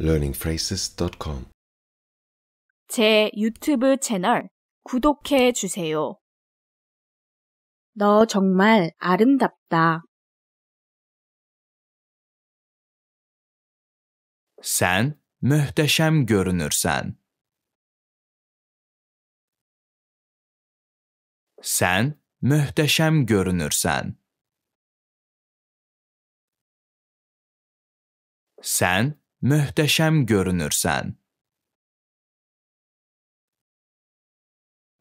learningphrases.com 제 유튜브 채널 구독해 주세요. 너 정말 아름답다. Sen mühteşem görünürsen. Sen mühteşem görünürsen. Sen Mühteşem görünürsen.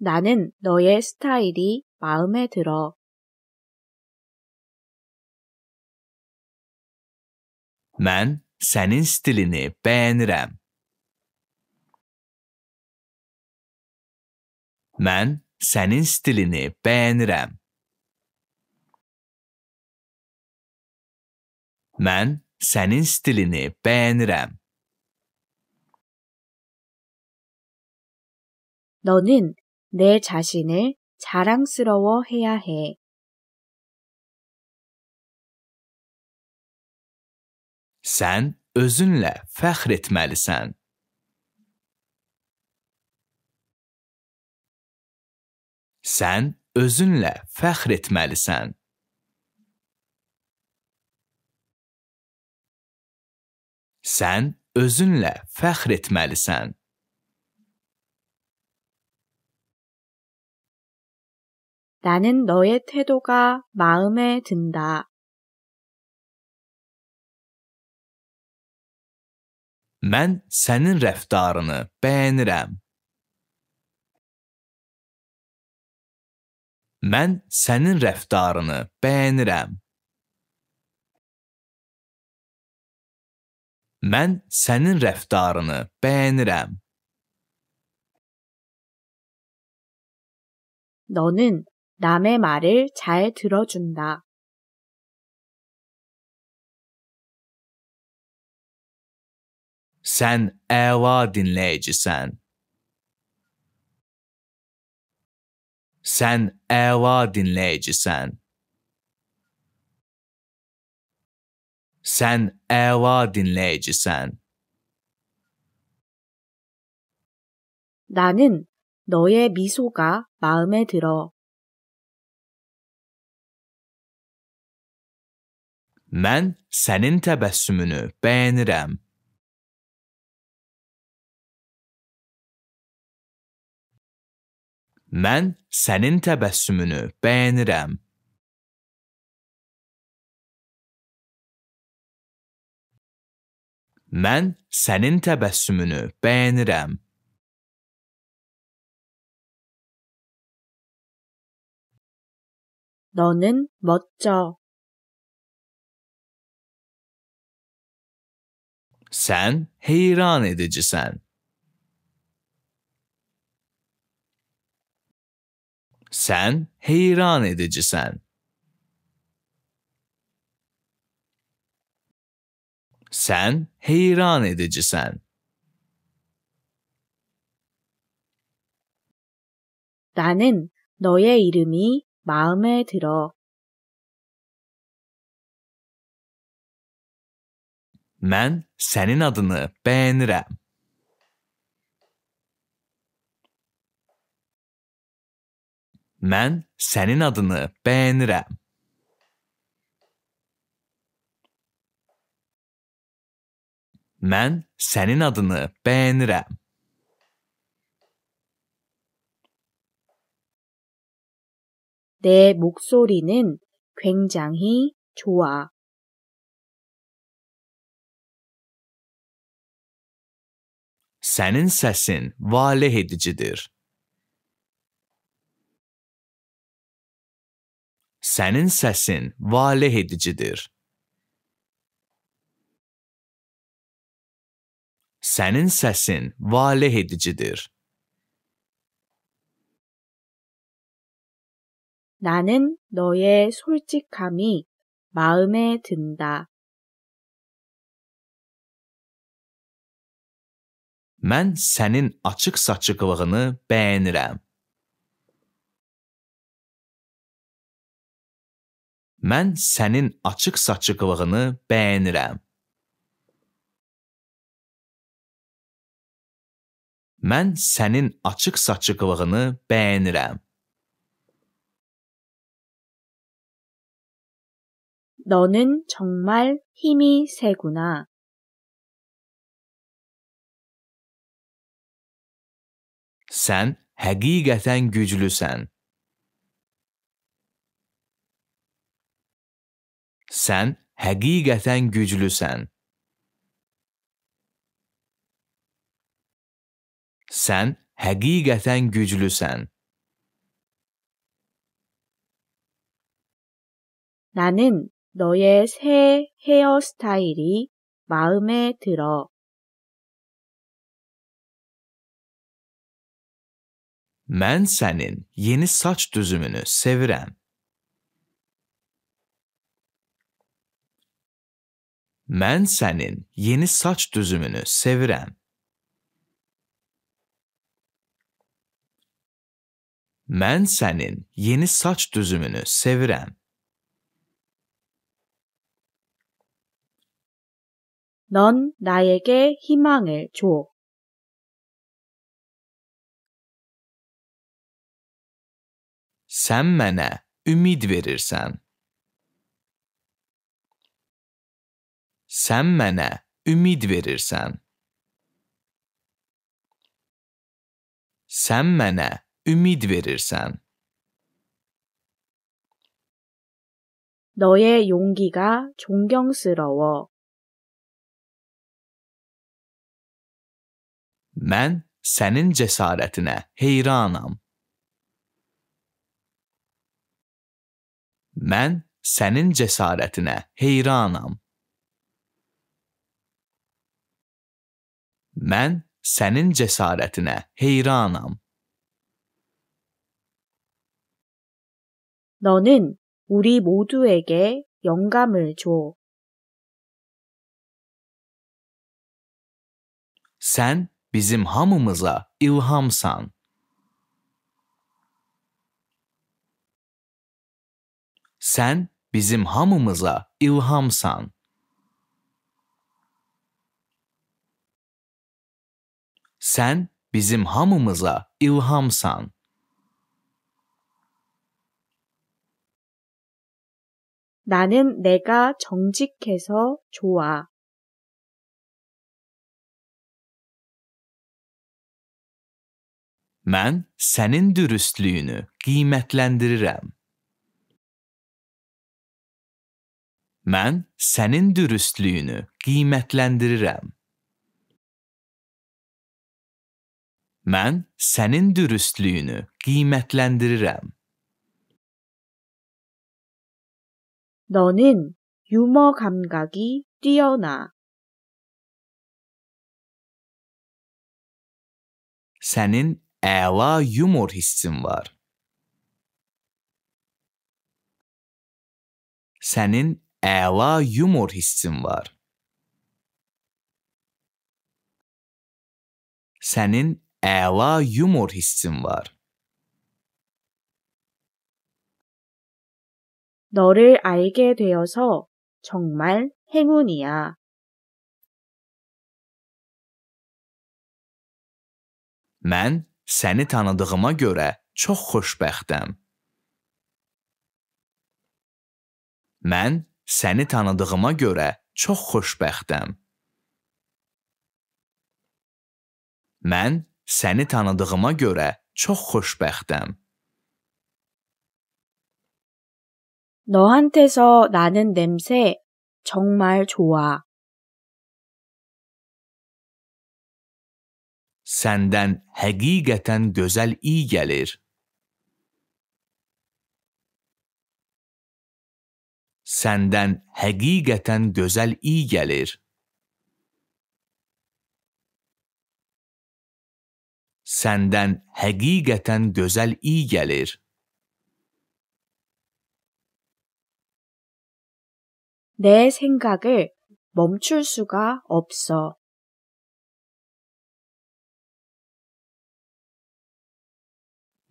나는 너의 스타일이 마음에 들어. Ben senin stilini beğenirim. Ben senin stilini beğenirim. Ben senin stilini bəyənirəm. 너는 내 자신을 자랑스러워해야 해. Sən özünle fəxr etməlisən. Sən özünle fəxr etməlisən. Sən özünlə fəxr etməlisən. 나는 너의 태도가 마음에 든다. Mən sənin rəftarını bəyənirəm. Mən sənin rəftarını bəyənirəm. Mən sənin rəftarını bəyənirəm. 너는 남의 말을 잘 들어준다. Sən əla dinləyicisən. Sən əla dinləyicisən. Sen Eva dinleyicisen. 나는 너의 미소가 마음에 들어. Ben senin tebessümünü beğenirim. Ben senin tebessümünü beğenirim. Mən sənin təbəssümünü bəyənirəm. 너는 멋져. Sen heyran edicisən. Sen heyran edicisən. sen heyran edici sen. 나는 너의 이름이 마음에 들어. Ben senin adını beğenirim. Ben senin adını beğenirim. Mən sənin adını bəyənirəm. 내 목소리는 굉장히 좋아. Senin sesin valeh edicidir. Senin sesin valeh edicidir. Senin sesin valeh edicidir. 나는 너의 솔직함이 마음에 든다. Mən sənin açıq saçıqlığını bəyənirəm. Mən sənin açıq saçıqlığını bəyənirəm. Mən sənin açıq-saçıqlığını bəyənirəm. 너는 정말 힘이 세구나. Sən həqiqətən güclüsən. Sən həqiqətən güclüsən. Sen hakikaten güçlüsen. 나는 너의 새 헤어스타일이 마음에 들어. Ben senin yeni saç düzümünü sevirem. Ben senin yeni saç düzümünü sevirem. Mensen'in yeni saç düzümünü seviren 넌 나에게 희망을 줘. Sen bana ümit verirsen. Sen bana ümit verirsen. Sen bana ümid verirsen. 너의 용기가 존경스러워. Ben senin cesaretine hayranım. Ben senin cesaretine hayranım. Ben senin cesaretine hayranım. 너는 우리 모두에게 영감을 줘. Sen bizim hamımıza ilhamsan. Sen bizim hamımıza ilhamsan. Sen bizim hamımıza ilhamsan. 나는 내가 정직해서 좋아. Ben senin dürüstlüğünü kıymetlendiririm. Ben senin dürüstlüğünü kıymetlendiririm. Ben senin dürüstlüğünü kıymetlendiririm. 너는 유머 감각이 뛰어나. Senin ela yumor hissin var. Senin ela yumor hissin var. Senin ela yumor hissin var. 너를 알게 되어서 정말 행운이야. Mən səni tanıdığıma görə çox xoşbəxtəm. Mən səni tanıdığıma görə çox xoşbəxtəm. Mən səni tanıdığıma görə çox xoşbəxtəm. 너한테서 나는 냄새 정말 좋아. Senden hakikaten güzel iyi gelir. Senden hakikaten güzel iyi gelir. Senden hakikaten güzel iyi gelir. 내 생각을 멈출 수가 없어.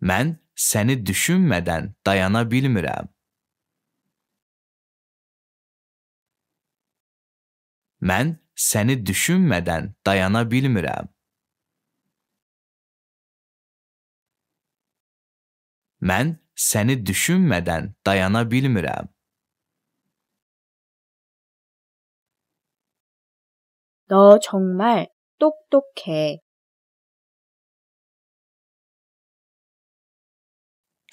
Ben seni düşünmeden dayanabilmirəm. Mən səni düşünmədən dayana bilmirəm. Mən səni düşünmədən dayana bilmirəm. 너 정말 똑똑해.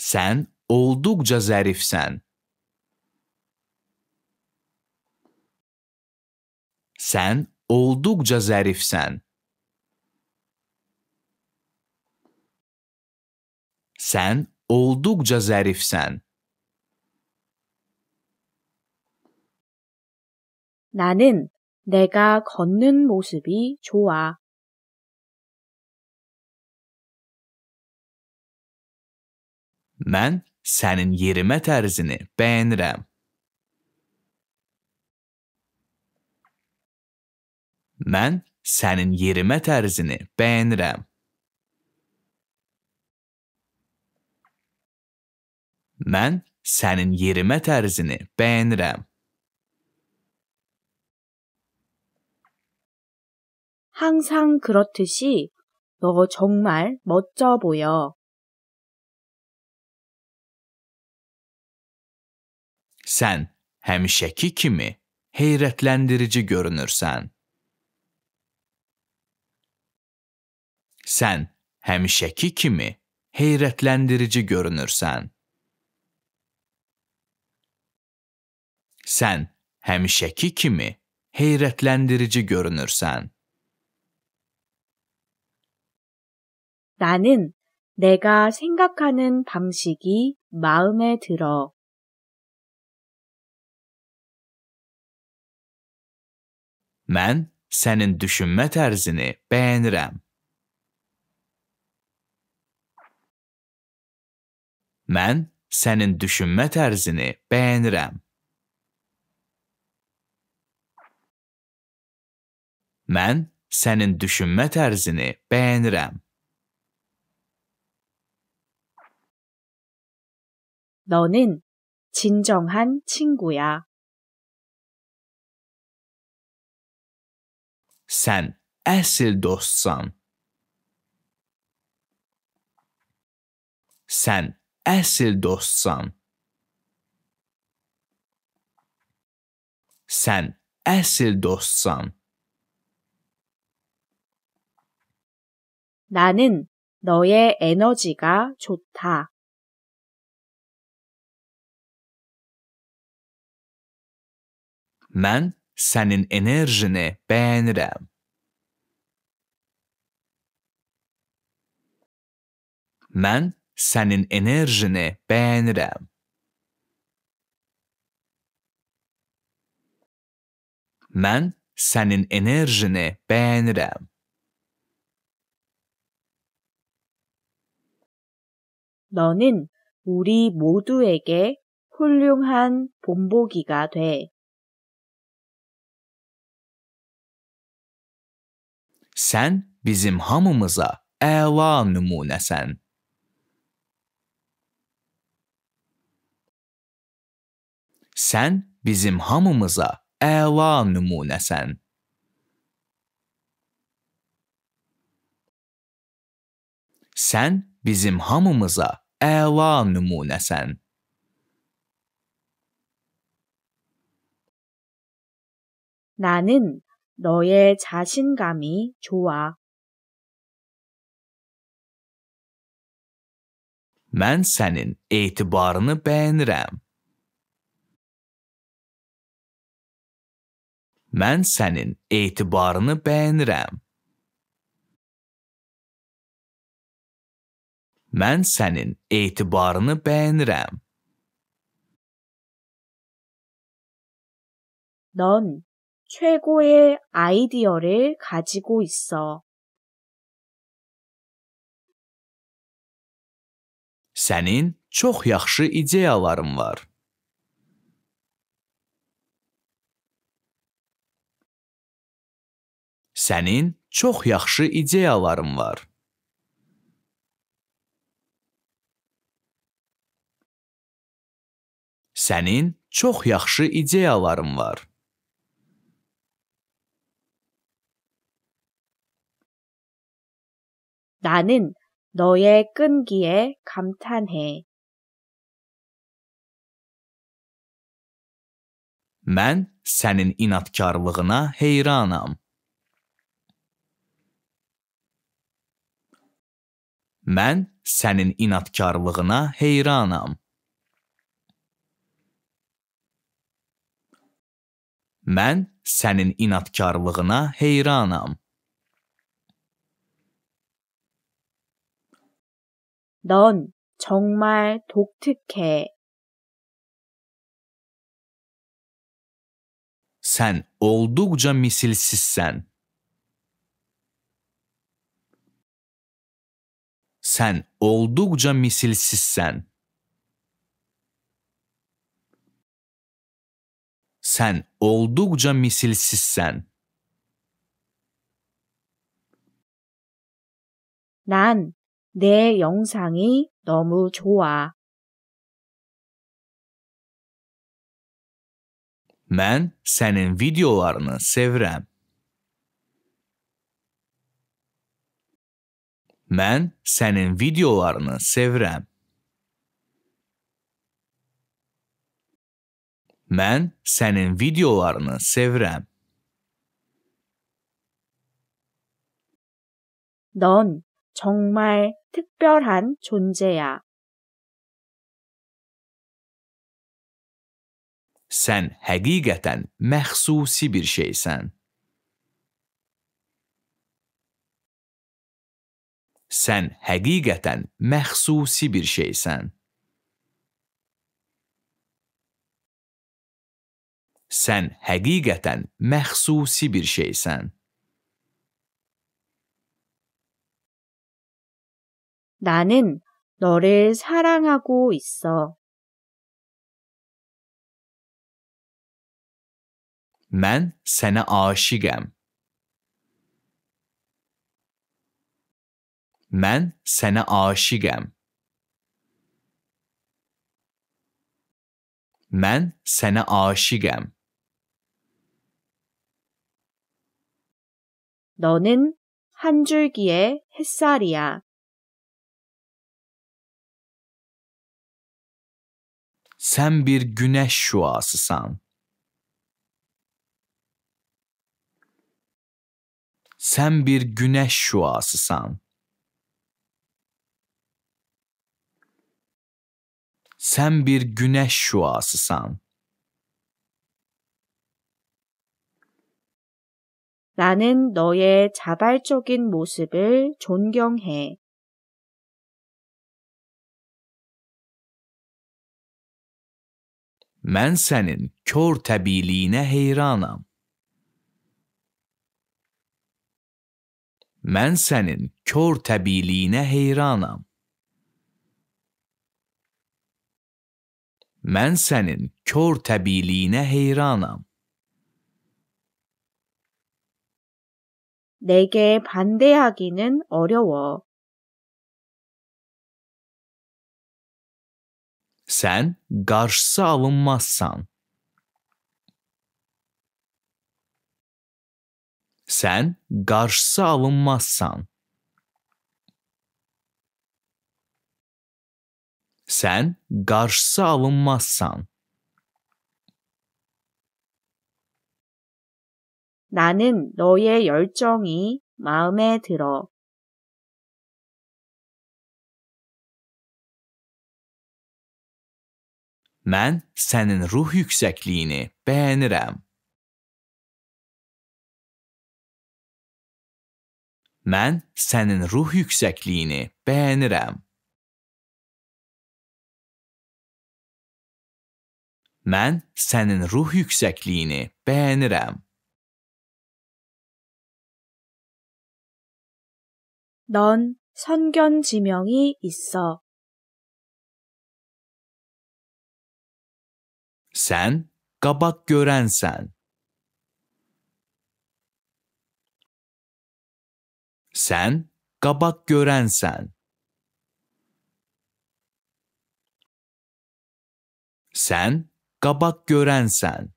Sen oldukça zarifsen. Sen oldukça zarifsen. Sen oldukça zarifsen. 나는 내가 걷는 모습이 좋아. من senin yürüme tarzını beğenirim. Ben senin yürüme tarzını beğenirim. Ben senin yürüme tarzını beğenirim. 항상 그렇듯이 너 정말 멋져 보여. 'Sen hemşeki kimi heyretlendirici görünürsen. Sen hemşeki kimi heyretlendirici görünürsen. Sen hemşeki kimi heyretlendirici görünürsen.' 나는 내가 생각하는 방식이 마음에 들어. Ben senin düşünme terzini beğenirim. Ben senin düşünme terzini beğenirim. Ben senin düşünme terzini beğenirim. 너는 진정한 친구야. Sen əsl dostsan. Sen əsl dostsan. Sen əsl dostsan. 나는 너의 에너지가 좋다. Ben senin enerjini beğenirim. Ben senin enerjini beğenirim. Ben senin enerjini beğenirim. 너는 우리 모두에게 훌륭한 본보기가 돼. Sen bizim hamımıza ela numunesen. Sen bizim hamımıza ela numunesen. Sen bizim hamımıza ela numunesen. 나는 너의 자신감이 좋아. Ben senin etibarını beğenirim. Ben senin etibarını beğenirim. Ben senin etibarını beğenirim. 넌 최고의 아이디어를 가지고 있어. Sənin çox yaxşı ideyaların var. Sənin çox yaxşı ideyaların var. Sənin çox yaxşı ideyaların var. 나는 너의 끈기에 감탄해. Mən sənin inadkarlığına heyranam. Mən sənin inadkarlığına heyranam. Mən sənin inadkarlığına heyranam. 넌 정말 독특해. Sen oldukça misilsizsen. Sen oldukça misilsizsen. Sen oldukça misilsizsen. 난내 영상이 너무 좋아. Ben senin videolarını sevrem. Ben senin videolarını sevrem. Ben senin videolarını sevrem. 넌 정말 특별한 존재야. Sen həqiqətən məxsusi bir şeysən. Sən həqiqətən məxsusi bir şeysən. Sən həqiqətən məxsusi bir şeysən. 나는 너를 사랑하고 있어. من سنا عاشقم من سنا عاشقم من سنا عاشقم 너는 한 줄기의 햇살이야. Sen bir güneş şuasısan. Sen bir güneş şuasısan. Sen bir güneş şuasısan. 나는 너의 자발적인 모습을 존경해. men senin kör tebiliğine heyranam. Men senin kör tebiliğine heyranam. Men senin kör tebiliğine heyranam. 你嘅반대하기는 어려워. Sen karşısı alınmazsan. Sen karşısı alınmazsan. Sen karşısı alınmazsan. 나는 너의 열정이 마음에 들어. Ben senin ruh yüksekliğini beğenirim. Ben senin ruh yüksekliğini beğenirim. Ben senin ruh yüksekliğini beğenirim. 넌 선견지명이 있어. Sen kabak gören sen. Sen kabak gören sen. Sen kabak gören sen.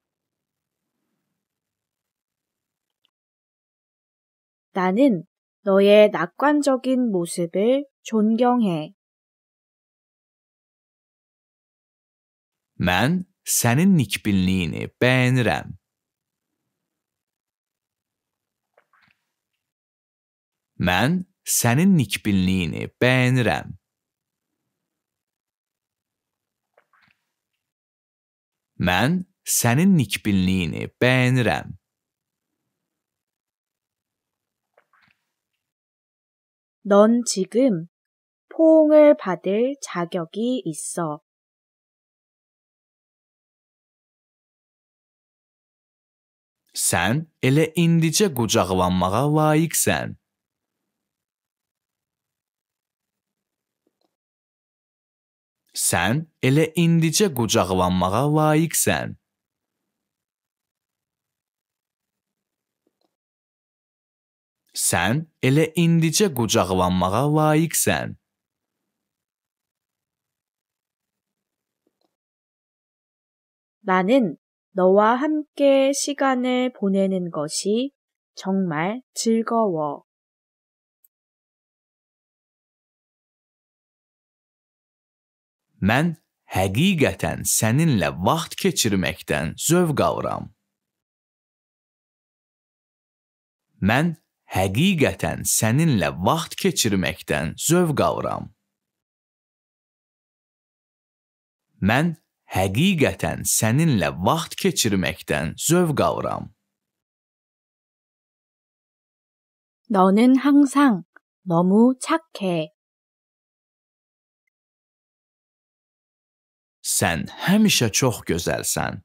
나는 너의 낙관적인 모습을 존경해. Ben senin nikbinliğini beğenirəm. Mən sənin nikbinliyini beğenirəm. Mən sənin nikbinliyini beğenirəm. 넌 지금 포옹을 받을 자격이 있어. Sən elə indicə qucaqlanmağa layiqsən. Sən elə indicə qucaqlanmağa layiqsən. Sən elə indicə qucaqlanmağa layiqsən. 나는 너와 함께 시간을 보내는 것이 정말 즐거워. Mən həqiqətən səninlə vaxt keçirməkdən zövq alıram. Mən həqiqətən səninlə vaxt keçirməkdən zövq alıram. Mən həqiqətən səninlə vaxt keçirməkdən zövq alıram. 너는 항상 너무 착해. Sən həmişə çox gözəlsən.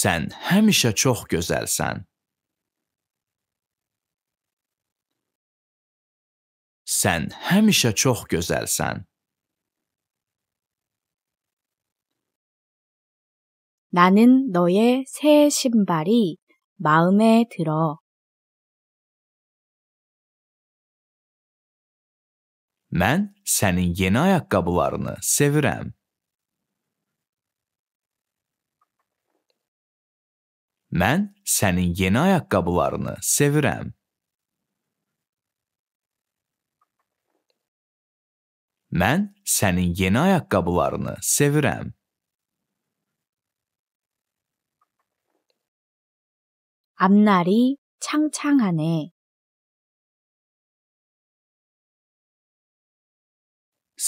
Sən həmişə çox gözəlsən. Sen həmişə çox gözəlsən. 나는너의새신발이마음에들어 Ben senin yeni ayakkabılarını sevirəm. Ben senin yeni ayakkabılarını sevirəm. Mən sənin yeni ayaqqabılarını sevirəm. 앞날이 창창하네.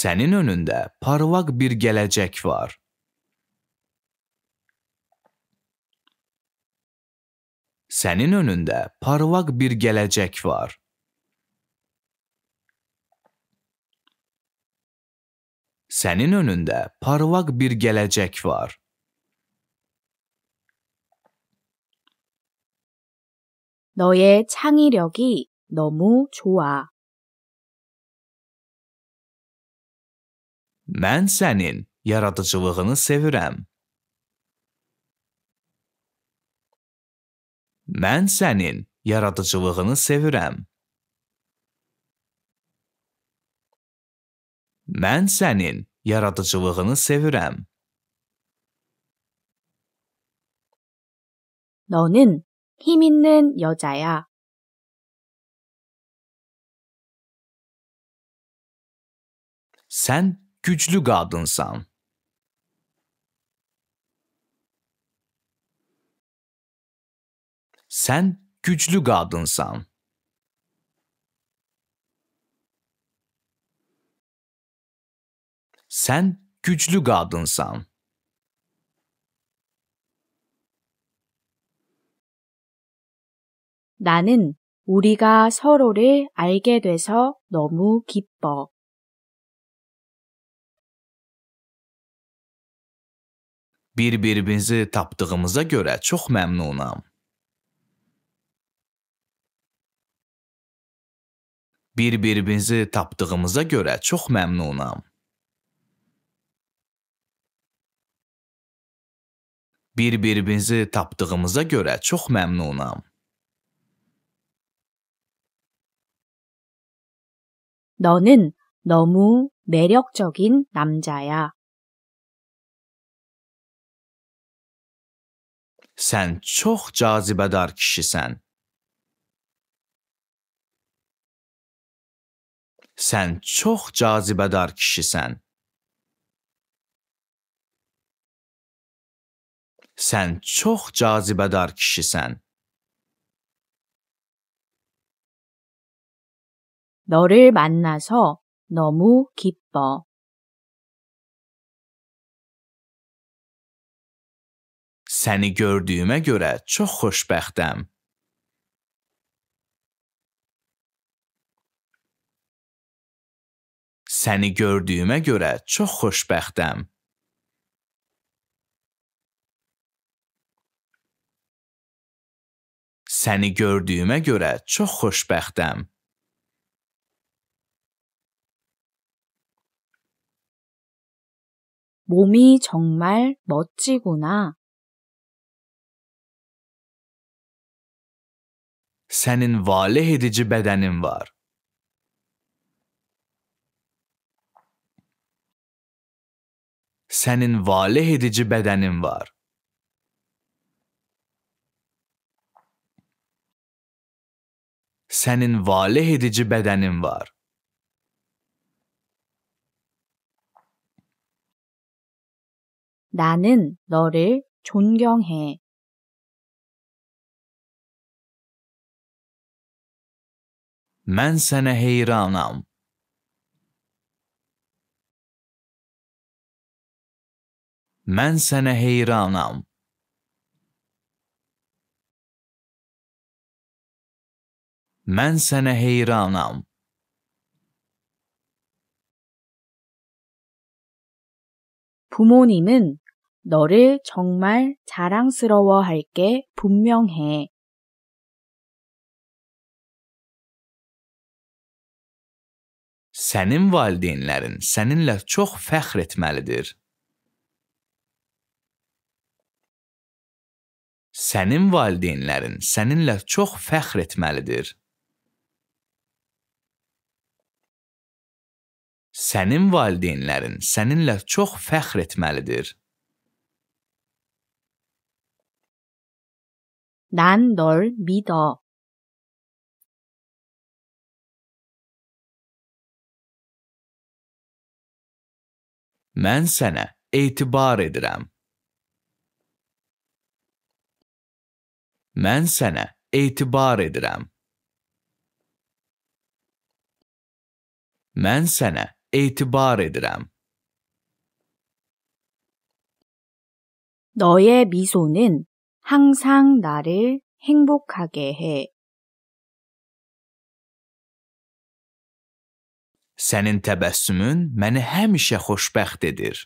Sənin önündə parlaq bir gələcək var. Sənin önündə parlaq bir gələcək var. Senin önünde parlak bir gelecek var. 너의 창의력이 너무 좋아. Mən sənin yaradıcılığını sevirəm. Mən sənin yaradıcılığını sevirəm. Mən sənin yaradıcılığını sevirəm. 너는 힘 있는 여자야. Sen güçlü kadınsan. Sen güçlü kadınsan. Sen güçlü kadınsan. 나는 우리가 서로를 알게 돼서 너무 기뻐. birbirimizi tapdığımıza göre çok memnunam. Birbirimizi tapdığımıza göre çok memnunam. bir-birimizi tapdığımıza görə çox məmnunam. 너는 너무 매력적인 남자야. Sən çox cazibədar kişisən. Sən çox cazibədar kişisən. Sən çox cazibədar kişisən. 너를 만나서 너무 기뻐. Səni gördüyümə görə çox xoşbəxtəm. Səni gördüyümə görə çox xoşbəxtəm. Səni gördüyümə görə çox xoşbəxtəm. 몸이 정말 멋지구나. Sənin valeh edici bədənin var. Sənin valeh edici bədənin var. senin valih edici bedenin var. 나는 너를 존경해. Ben sana heyranam. Ben sana heyranam. من sana heyranam. 부모님은 너를 정말 자랑스러워할 게 분명해. senin valideynlerin seninle çok fəxr etməlidir. Senin valideynlerin seninle çok fəxr etməlidir. sənin valideynlərin səninlə çox fəxr etməlidir. 难널 믿어. Mən sənə etibar edirəm. Mən sənə etibar edirəm. Mən sənə etibar edirəm. Nəyin misonu həmişə narəyi hənbukagə he. Sənin təbəssümün məni həmişə xoşbəxt edir.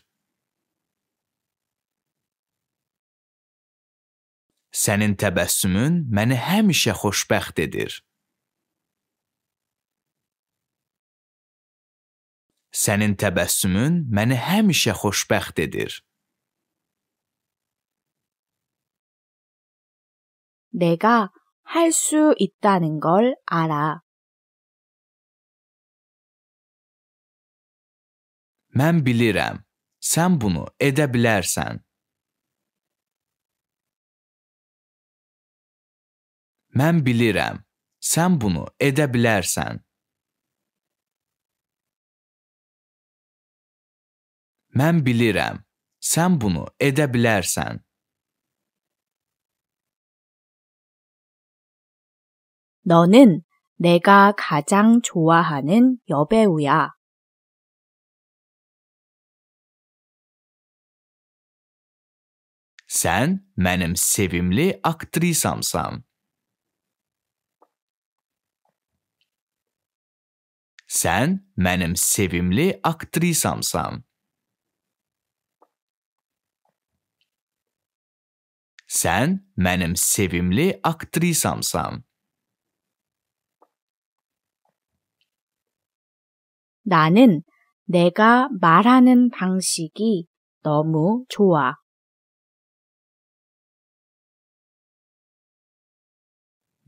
Sənin təbəssümün məni həmişə xoşbəxt edir. Sənin təbəssümün məni həmişə xoşbəxt edir. 내가 할수 있다는 걸 알아. Mən bilirəm. Sən bunu edə bilərsən. Mən bilirəm. Sən bunu edə bilərsən. Mən bilirəm. Sən bunu edə bilərsən. 너는 내가 가장 좋아하는 여배우야. Sen benim sevimli aktrisamsan. Sen benim sevimli aktrisamsan. Sen mənim sevimli aktrisamsan. 나는 내가 말하는 방식이 너무 좋아.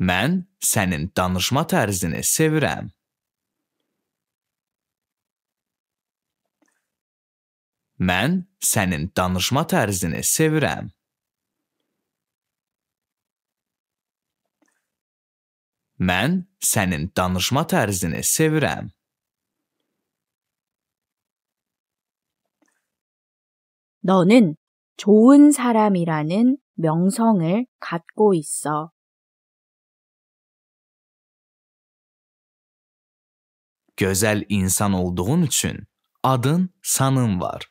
Mən sənin danışma tərzini sevirəm. Mən sənin danışma tərzini sevirəm. Mən sənin danışma tərzini sevirəm. 너는 좋은 사람이라는 명성을 갖고 있어. Gözel insan olduğun için adın sanın var.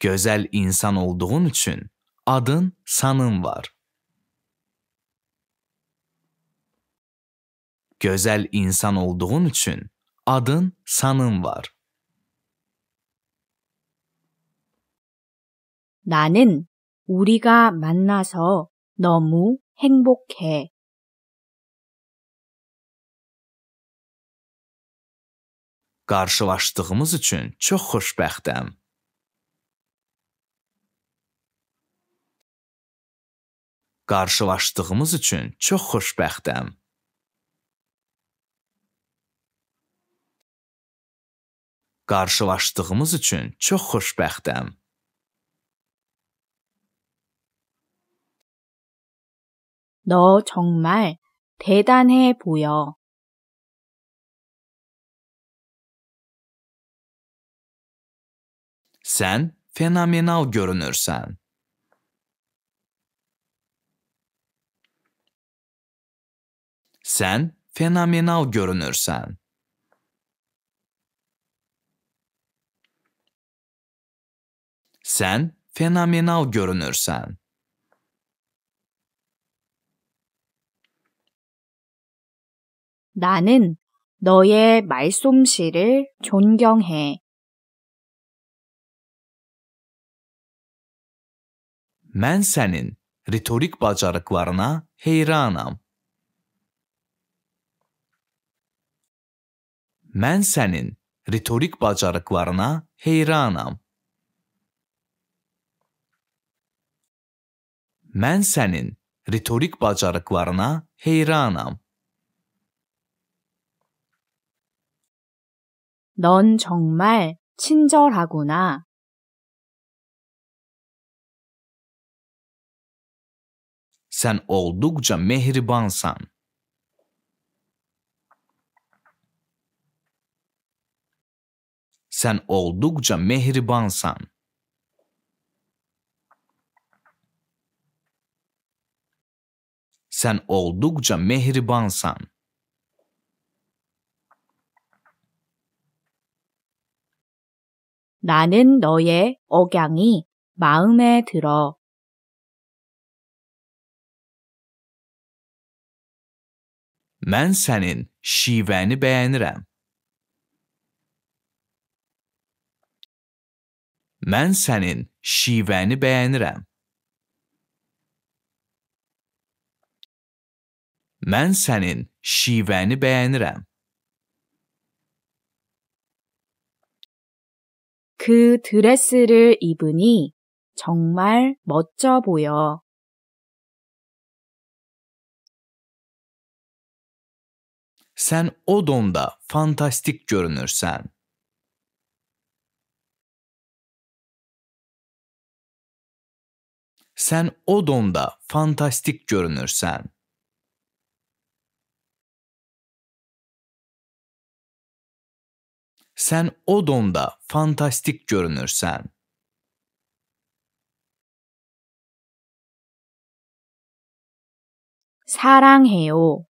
Gözel insan olduğun için adın sanın var. Gözel insan olduğun için adın sanın var. 나는 우리가 만나서 너무 행복해. Karşılaştığımız için çok hoşbakhtam. Karşılaştığımız için çok hoşbakhtam. qarşılaşdığımız üçün çox xoşbəxtəm. 너 정말 대단해 보여. Sən fenomenal görünürsən. Sən fenomenal görünürsən. Sen fenomenal görünürsen. 나는 너의 말솜씨를 존경해. Ben senin retorik bacarıklarına hayranım. Ben senin retorik bacarıklarına hayranım. ben senin retorik bacarıklarına hayranım. 넌 정말 친절하구나. Sen oldukça mehribansan. Sen oldukça mehribansan. Sen oldukça mehribansan. 나는 너의 억양이 마음에 들어. Ben senin şiveni beğenirim. Ben senin şiveni beğenirim. mən sənin şivəni bəyənirəm. 그 드레스를 입으니 정말 멋져 보여. Sen o donda fantastik görünürsen. Sen o donda fantastik görünürsen. sen o donda fantastik görünürsen. 사랑해요.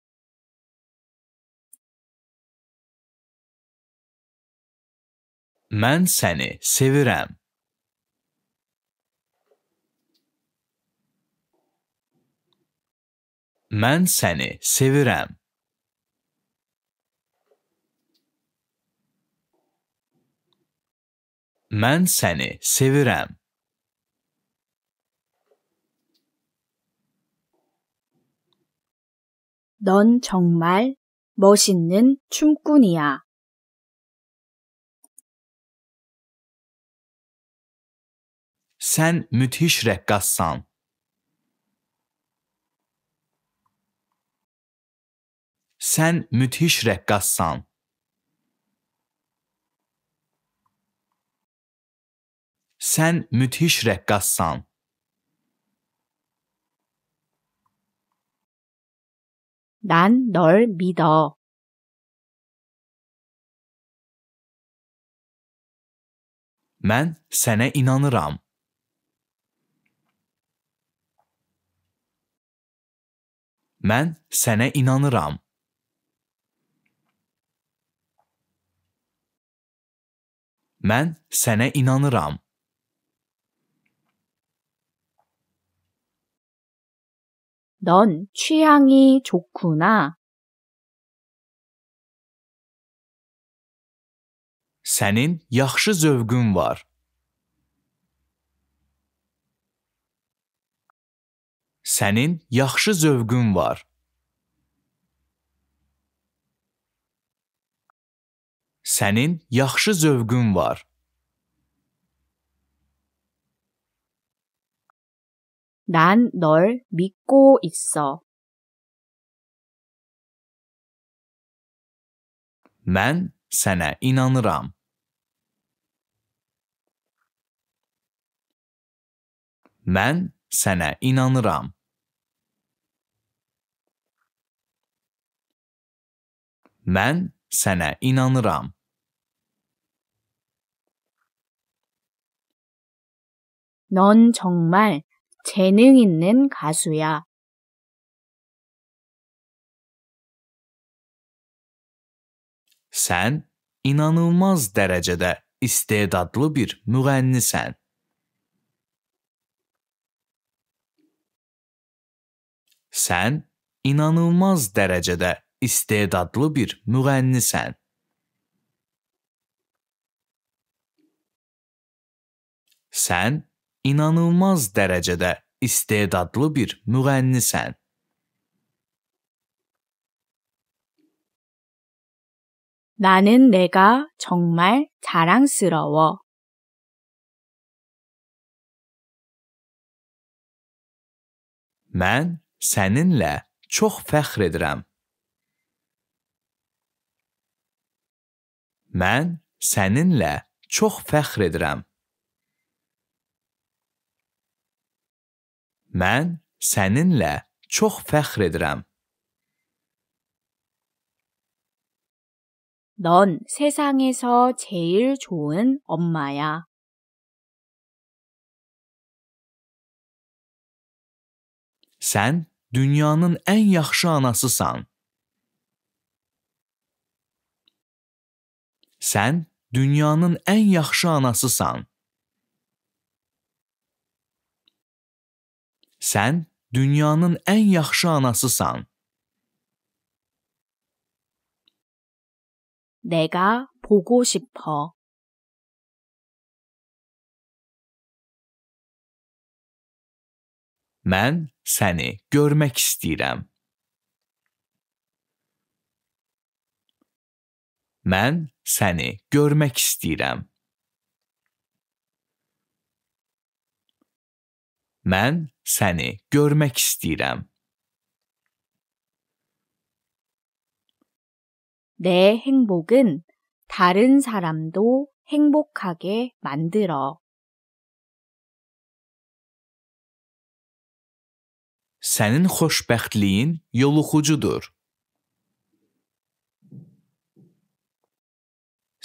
Ben seni sevirem. Ben seni sevirem. Ben seni sevirem. 넌 정말 멋있는 춤꾼이야. Sen müthiş rekassan. Sen müthiş rekassan. Sen müthiş rekgassan. 난 nol 믿어. Ben sene inanırım. Ben sene inanırım. Ben sene inanırım. 넌 취향이 좋구나. Sənin yaxşı zövqün var. Sənin yaxşı zövqün var. Sənin yaxşı zövqün var. 난널 믿고 있어. Ben sana inanıram. Ben sana inanıram. Ben sana inanıram. 넌 정말 재능 있는 가수야. Sen inanılmaz derecede istedatlı bir müğennisen. Sen inanılmaz derecede istedatlı bir müğennisen. Sen inanılmaz dərəcədə istedadlı bir müğənnisən. 나는 내가 정말 자랑스러워. Mən səninlə çox fəxr edirəm. Mən səninlə çox fəxr edirəm. Mən səninlə çox fəxr edirəm. 넌 세상에서 제일 좋은 엄마야. Sen dünyanın en yaxşı anasısan. Sen dünyanın en yaxşı anasısan. Sən dünyanın ən yaxşı anasısan. 내가 보고 싶어. Mən səni görmək istəyirəm. Mən səni görmək istəyirəm. Mən səni görmək istəyirəm. 내 행복은 다른 사람도 행복하게 만들어. Sənin xoşbəxtliyin yoluxucudur.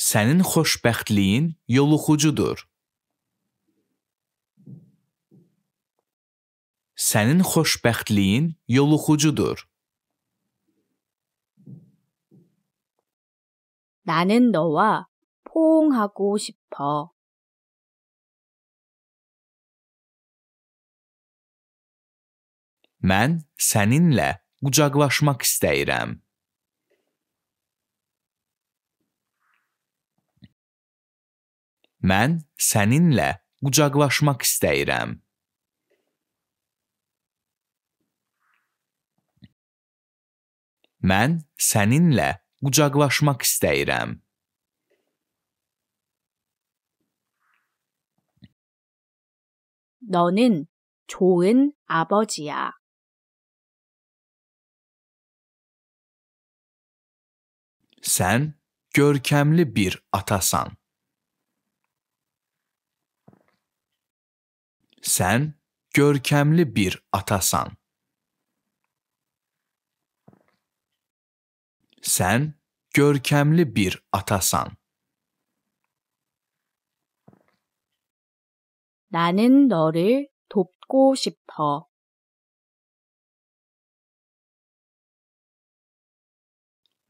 Sənin xoşbəxtliyin yoluxucudur. sənin xoşbəxtliyin yoluxucudur. 나는 너와 포옹하고 싶어. Mən səninlə qucaqlaşmaq istəyirəm. Mən səninlə qucaqlaşmaq istəyirəm. Mən səninlə qucaqlaşmaq istəyirəm. 너는 좋은 아버지야. Sen görkemli bir atasan. Sen görkemli bir atasan. Sen görkemli bir atasan. 나는 너를 돕고 싶어.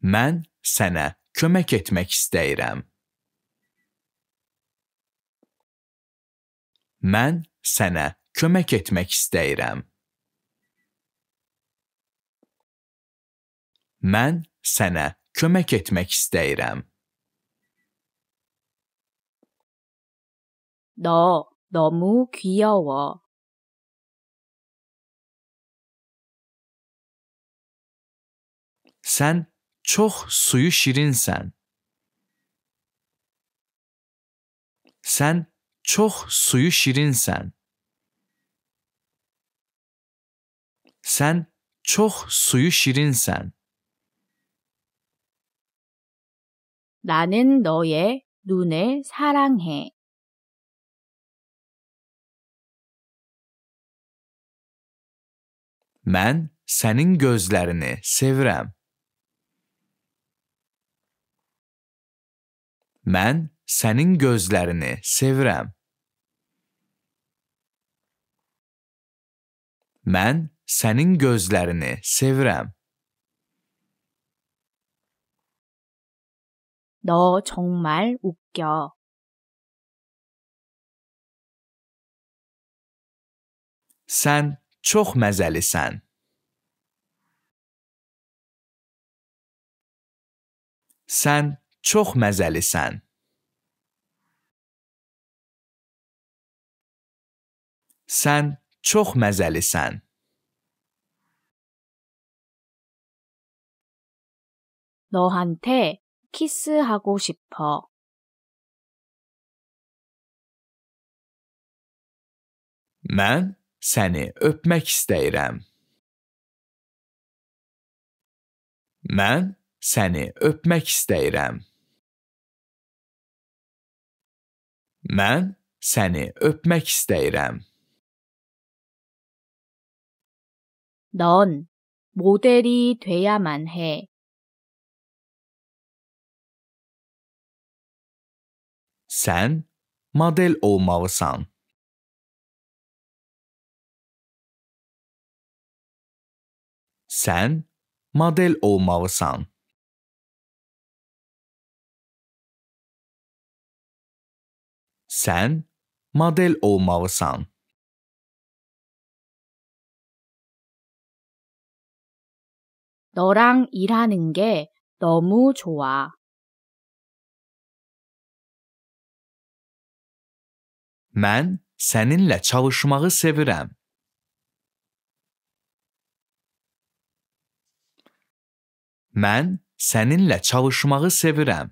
Ben sana kömek etmek isterim. Ben sana kömek etmek isterim. Ben sənə kömək etmək istəyirəm. 너 너무 귀여워. Sen çok suyu şirinsen. Sen çok suyu şirinsen. Sen çok suyu şirinsen. 나는 너의 눈을 사랑해. Ben senin gözlerini sevirəm. Ben senin gözlerini sevirəm. Ben senin gözlerini sevirəm. 너 정말 웃겨. Sen çok mezelisin. Sen çok mezelisin. Sen çok mezelisin. 너한테 키스하고 싶어. Ben seni öpmek isterim. Ben seni öpmek isterim. Ben seni öpmek isterim. 넌 모델이 돼야만 해. Sen model olmalısan. Sen model olmalısan. Sen model olmalısan. 너랑 일하는 게 너무 좋아. Ben seninle çalışmayı sevirəm. Ben seninle çalışmayı sevirəm.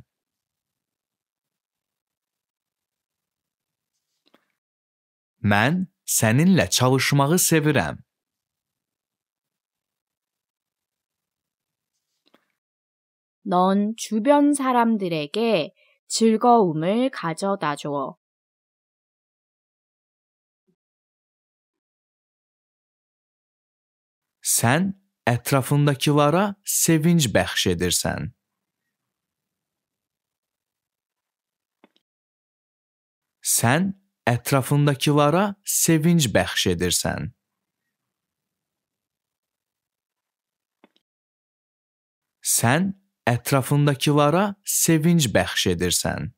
Ben seninle çalışmayı sevirəm. 넌 주변 사람들에게 즐거움을 가져다 줘. sən ətrafındakılara sevinç bəxş edirsən. Sən ətrafındakılara sevinç bəxş edirsən. Sən ətrafındakılara sevinç bəxş edirsən.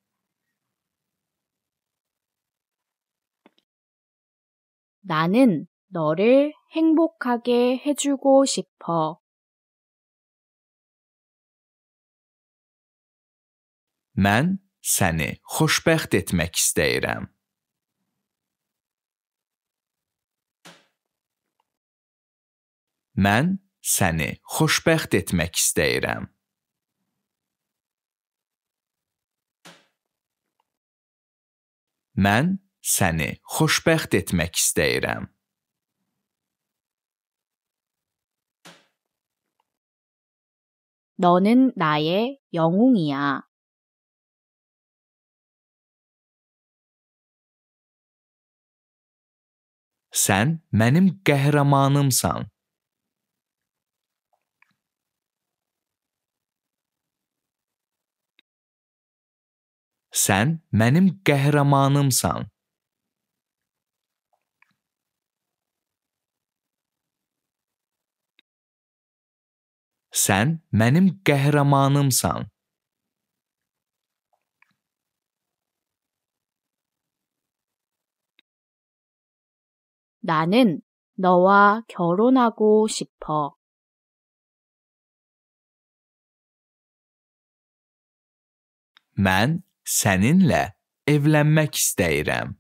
나는 너를 행복하게 해주고 싶어. 멘, səni xoşbəxt etmək istəyirəm. 멘, səni xoşbəxt etmək istəyirəm. 멘, səni xoşbəxt etmək istəyirəm. 너는 나의 영웅이야. Sen benim kahramanımsan. Sen benim kahramanımsan. Sən mənim qəhrəmanımsan. 나는 너와 결혼하고 싶어. Mən səninlə evlənmək istəyirəm.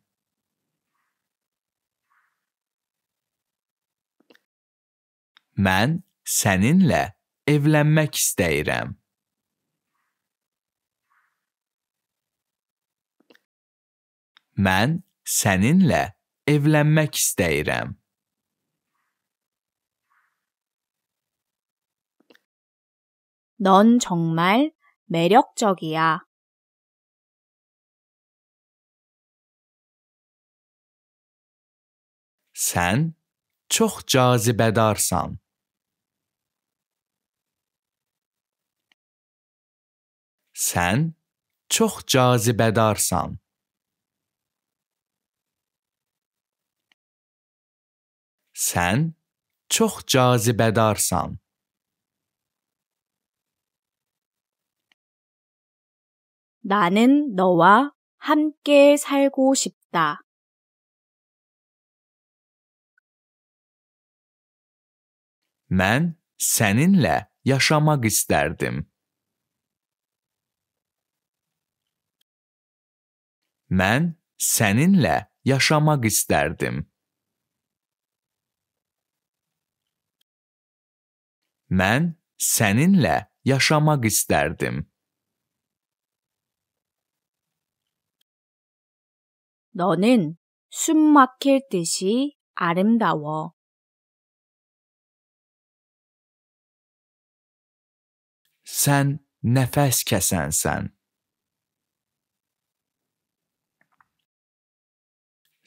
Mən səninlə Evlənmək istəyirəm. Mən səninlə evlənmək istəyirəm. 넌 정말 매력적이야. sən çox cazibədarsan. Sən çox cazibədarsan. Sən çox cazibədarsan. 나는 너와 함께 살고 싶다. Mən səninlə yaşamaq istərdim. ben seninle yaşamak isterdim. Ben seninle yaşamak isterdim. 너는 숨 막힐 듯이 아름다워. Sen nefes kesensen.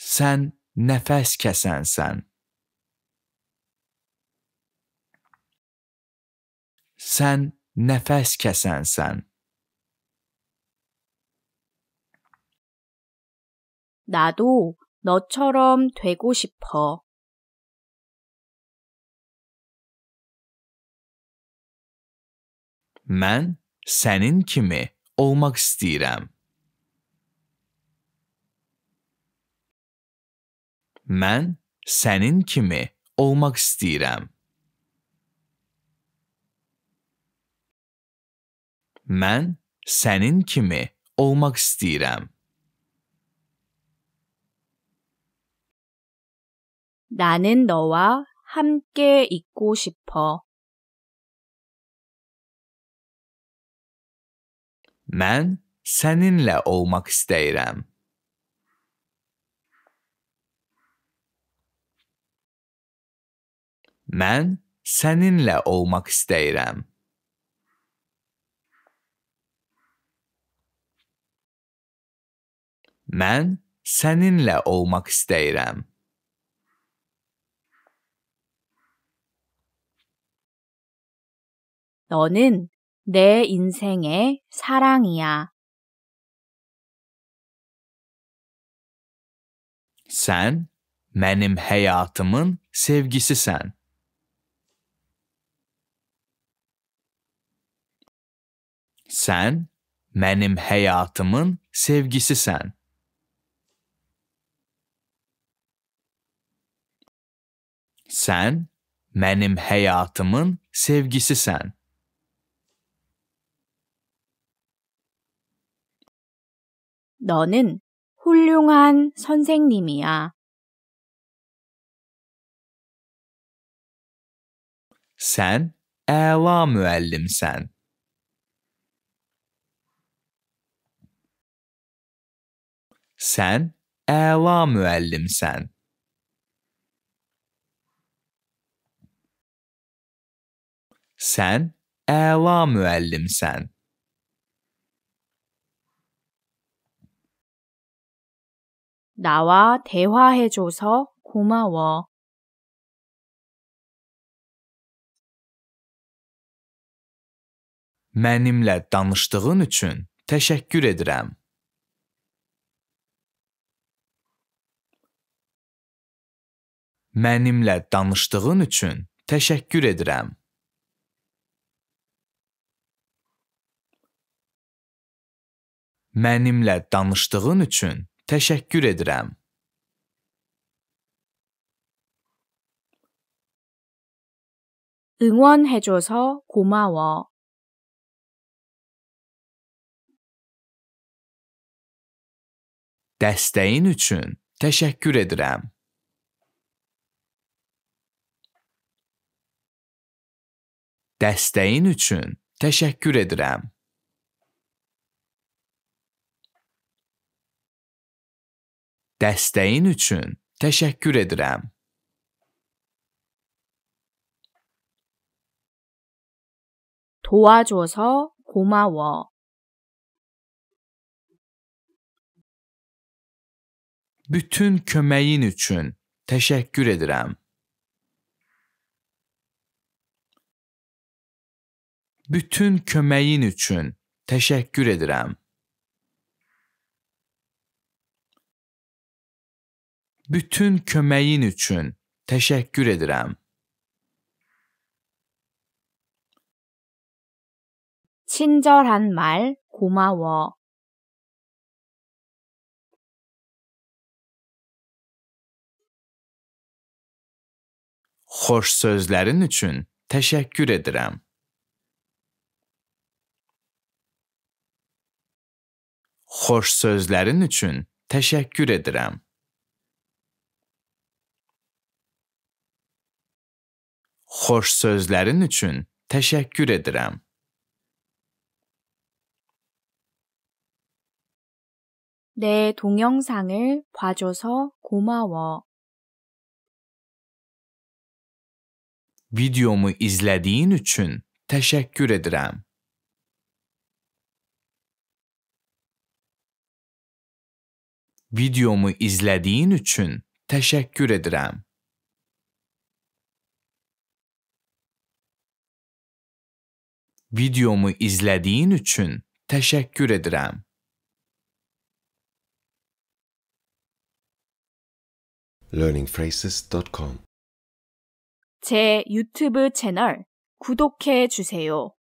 sen nefes kesensen. Sen nefes kesensen. 나도 너처럼 되고 싶어. Ben senin kimi olmak istiyorum. Mən sənin kimi olmaq istəyirəm. Mən sənin kimi olmaq istəyirəm. 나는 너와 함께 있고 싶어. Mən səninlə olmaq istəyirəm. Mən səninlə olmaq istəyirəm. Mən səninlə olmaq istəyirəm. 너는 내 인생의 사랑이야. Sen benim hayatımın sevgisisin. Sen benim hayatımın sevgisi sen. Sen benim hayatımın sevgisi sen. 너는 훌륭한 선생님이야. Sen ela müellimsen. Sən əla müəllimsən. Sən əla müəllimsən. 나와 대화해줘서 고마워. Mənimlə danışdığın üçün təşəkkür edirəm. mənimlə danışdığın üçün təşəkkür edirəm. Mənimlə danışdığın üçün təşəkkür edirəm. 응원해줘서 고마워. dəstəyin üçün təşəkkür edirəm. Dəstəyin üçün təşəkkür edirəm. Dəstəyin üçün təşəkkür edirəm. 도와줘서 고마워. Bütün köməyin için teşekkür ederim. bütün köməyin üçün təşəkkür edirəm. Bütün köməyin üçün təşəkkür edirəm. 친절한 말 고마워. Xoş sözlərin üçün təşəkkür edirəm. xoş sözlərin üçün təşəkkür edirəm. Xoş sözlərin üçün təşəkkür edirəm. 내 동영상을 봐줘서 고마워. Videomu izlediğin için teşekkür ederim. videomu izlediğin için teşekkür ederim. Videomu izlediğin için teşekkür ederim. learningphrases.com 제 유튜브 채널 구독해 주세요.